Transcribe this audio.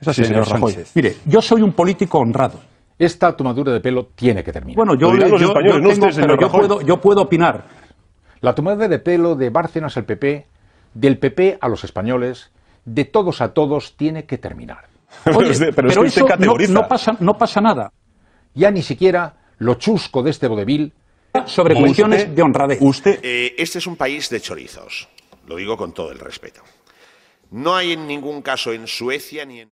Es así, señor, Rajoy. Mire, yo soy un político honrado. Esta tomadura de pelo tiene que terminar. Bueno, yo, puedo, opinar. La tomadura de pelo de Bárcenas al PP, del PP a los españoles, de todos a todos, tiene que terminar. pero, eso no, pasa, no pasa nada. Ya ni siquiera lo chusco de este vodevil sobre cuestiones de honradez. Usted, eh, este es un país de chorizos. Lo digo con todo el respeto. No hay en ningún caso en Suecia ni en...